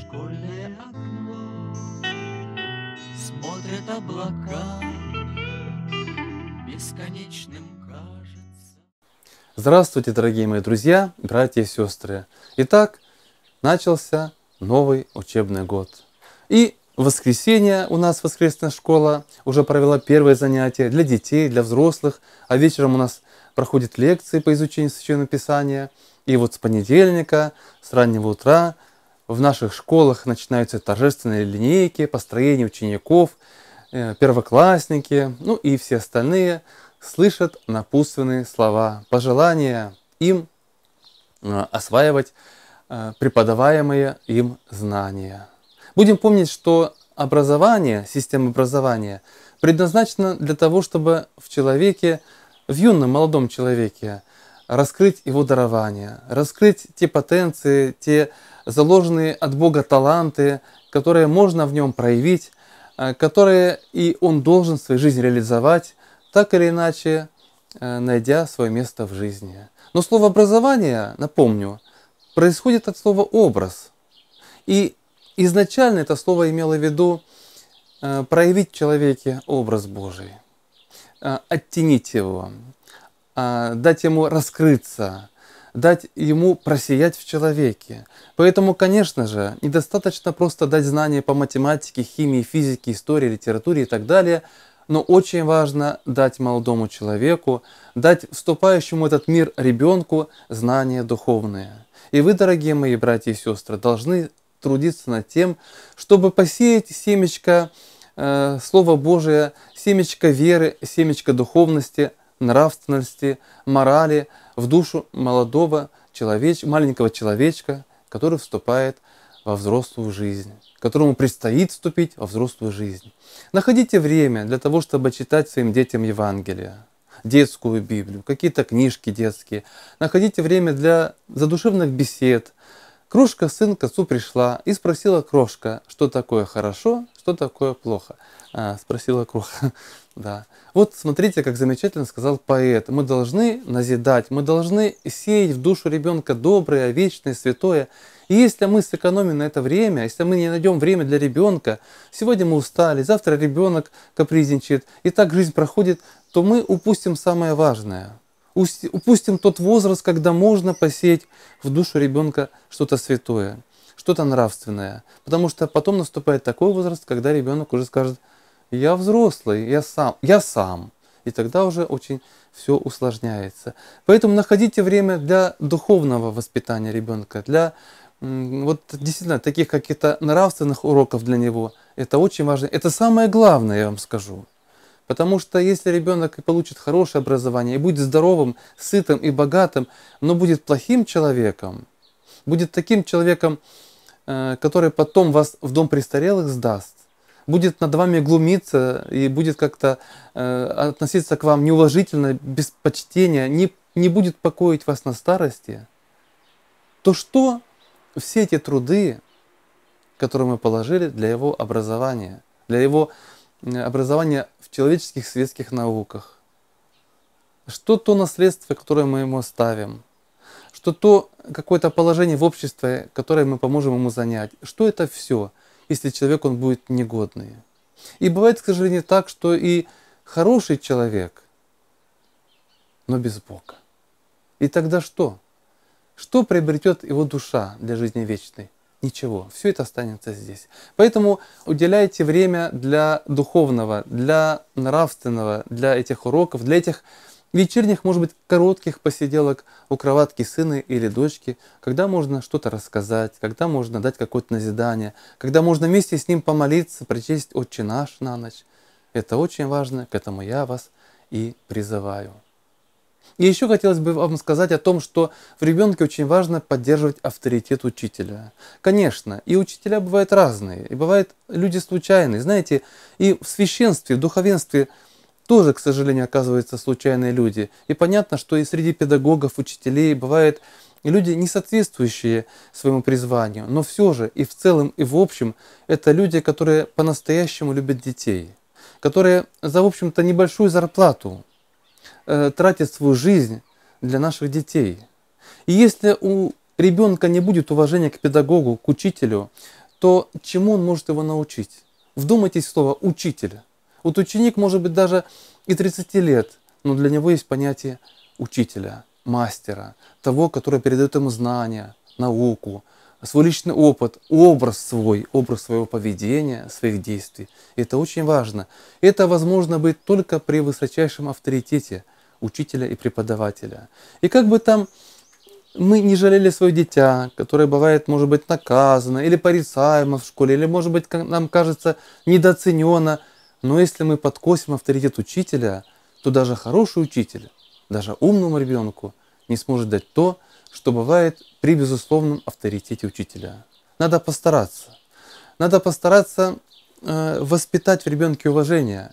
школьное окно Смотрят облака Бесконечным кажется Здравствуйте, дорогие мои друзья, братья и сестры! Итак, начался новый учебный год. И в воскресенье у нас воскресная школа уже провела первое занятие для детей, для взрослых, а вечером у нас проходят лекции по изучению Священного Писания. И вот с понедельника, с раннего утра в наших школах начинаются торжественные линейки, построение учеников, э, первоклассники, ну и все остальные слышат напутственные слова, пожелания им э, осваивать э, преподаваемые им знания. Будем помнить, что образование, система образования предназначена для того, чтобы в человеке, в юном молодом человеке – раскрыть его дарование, раскрыть те потенции, те заложенные от Бога таланты, которые можно в нем проявить, э, которые и он должен в своей жизни реализовать, так или иначе э, найдя свое место в жизни. Но слово «образование», напомню, происходит от слова «образ». И изначально это слово имело в виду э, проявить в человеке образ Божий, оттенить его, а, дать ему раскрыться, дать ему просиять в человеке. Поэтому, конечно же, недостаточно просто дать знания по математике, химии, физике, истории, литературе и так далее, но очень важно дать молодому человеку, дать вступающему в этот мир ребенку знания духовные. И вы, дорогие мои братья и сестры, должны трудиться над тем, чтобы посеять семечко э, Слова Божия, семечко веры, семечко духовности – нравственности, морали в душу молодого человеч, маленького человечка, который вступает во взрослую жизнь, которому предстоит вступить во взрослую жизнь. Находите время для того, чтобы читать своим детям Евангелие, детскую Библию, какие-то книжки детские. Находите время для задушевных бесед. Крошка сын к отцу пришла и спросила крошка, что такое хорошо, что такое плохо. А, спросила кроха. Да. Вот смотрите, как замечательно сказал поэт. Мы должны назидать, мы должны сеять в душу ребенка доброе, вечное, святое. И если мы сэкономим на это время, если мы не найдем время для ребенка, сегодня мы устали, завтра ребенок капризничает, и так жизнь проходит, то мы упустим самое важное. Упустим тот возраст, когда можно посеять в душу ребенка что-то святое, что-то нравственное. Потому что потом наступает такой возраст, когда ребенок уже скажет – я взрослый, я сам, я сам. И тогда уже очень все усложняется. Поэтому находите время для духовного воспитания ребенка, для вот действительно таких каких-то нравственных уроков для него. Это очень важно. Это самое главное, я вам скажу. Потому что если ребенок получит хорошее образование и будет здоровым, сытым и богатым, но будет плохим человеком, будет таким человеком, э, который потом вас в дом престарелых сдаст, будет над вами глумиться и будет как-то э, относиться к вам неуважительно, без почтения, не, не будет покоить вас на старости, то что все эти труды, которые мы положили для его образования, для его э, образования в человеческих светских науках, что то наследство, которое мы ему ставим, что то какое-то положение в обществе, которое мы поможем ему занять, что это все – если человек он будет негодный. И бывает, к сожалению, так, что и хороший человек, но без Бога. И тогда что? Что приобретет его душа для жизни вечной? Ничего, все это останется здесь. Поэтому уделяйте время для духовного, для нравственного, для этих уроков, для этих вечерних, может быть, коротких посиделок у кроватки сына или дочки, когда можно что-то рассказать, когда можно дать какое-то назидание, когда можно вместе с ним помолиться, прочесть «Отче наш» на ночь. Это очень важно, к этому я вас и призываю. И еще хотелось бы вам сказать о том, что в ребенке очень важно поддерживать авторитет учителя. Конечно, и учителя бывают разные, и бывают люди случайные. Знаете, и в священстве, в духовенстве – тоже, к сожалению, оказываются случайные люди. И понятно, что и среди педагогов, учителей бывают люди, не соответствующие своему призванию. Но все же и в целом, и в общем, это люди, которые по-настоящему любят детей, которые за, в общем-то, небольшую зарплату э, тратят свою жизнь для наших детей. И если у ребенка не будет уважения к педагогу, к учителю, то чему он может его научить? Вдумайтесь в слово «учитель». Вот ученик может быть даже и 30 лет, но для него есть понятие учителя, мастера, того, который передает ему знания, науку, свой личный опыт, образ свой, образ своего поведения, своих действий. И это очень важно. Это возможно быть только при высочайшем авторитете учителя и преподавателя. И как бы там мы не жалели свое дитя, которое бывает, может быть, наказано или порицаемо в школе, или, может быть, нам кажется недооценено, но если мы подкосим авторитет учителя, то даже хороший учитель, даже умному ребенку не сможет дать то, что бывает при безусловном авторитете учителя. Надо постараться. Надо постараться э, воспитать в ребенке уважение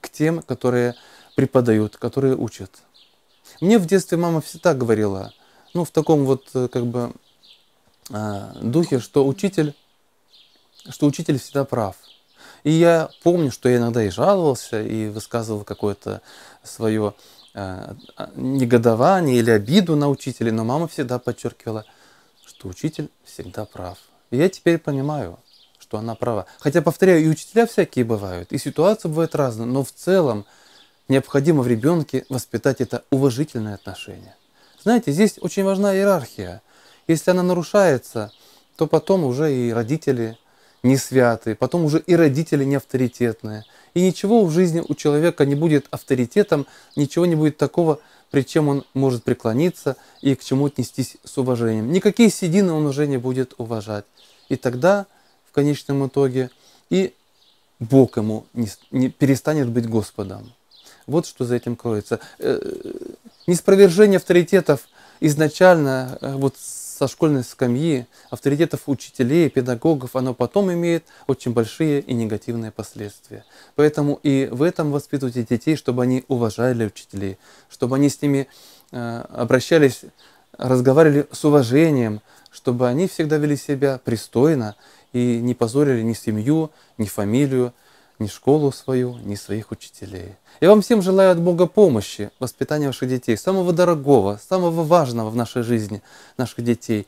к тем, которые преподают, которые учат. Мне в детстве мама всегда говорила, ну, в таком вот э, как бы э, духе, что учитель, что учитель всегда прав – и я помню, что я иногда и жаловался, и высказывал какое-то свое э, негодование или обиду на учителя, но мама всегда подчеркивала, что учитель всегда прав. И я теперь понимаю, что она права. Хотя, повторяю, и учителя всякие бывают, и ситуации бывают разные, но в целом необходимо в ребенке воспитать это уважительное отношение. Знаете, здесь очень важна иерархия. Если она нарушается, то потом уже и родители не святые, потом уже и родители не авторитетные. И ничего в жизни у человека не будет авторитетом, ничего не будет такого, при чем он может преклониться и к чему отнестись с уважением. Никакие седины он уже не будет уважать. И тогда, в конечном итоге, и Бог ему не, не перестанет быть Господом. Вот что за этим кроется. Э, э, неспровержение авторитетов изначально э, вот со школьной скамьи, авторитетов учителей, педагогов, оно потом имеет очень большие и негативные последствия. Поэтому и в этом воспитывайте детей, чтобы они уважали учителей, чтобы они с ними э, обращались, разговаривали с уважением, чтобы они всегда вели себя пристойно и не позорили ни семью, ни фамилию, ни школу свою, ни своих учителей. Я вам всем желаю от Бога помощи в воспитании ваших детей, самого дорогого, самого важного в нашей жизни наших детей.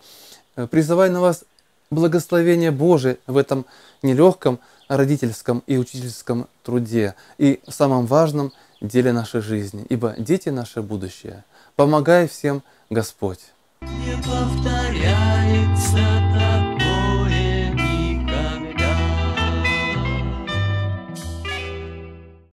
Э, призываю на вас благословение Божие в этом нелегком родительском и учительском труде и в самом важном деле нашей жизни, ибо дети — наше будущее. Помогай всем Господь! Не повторяется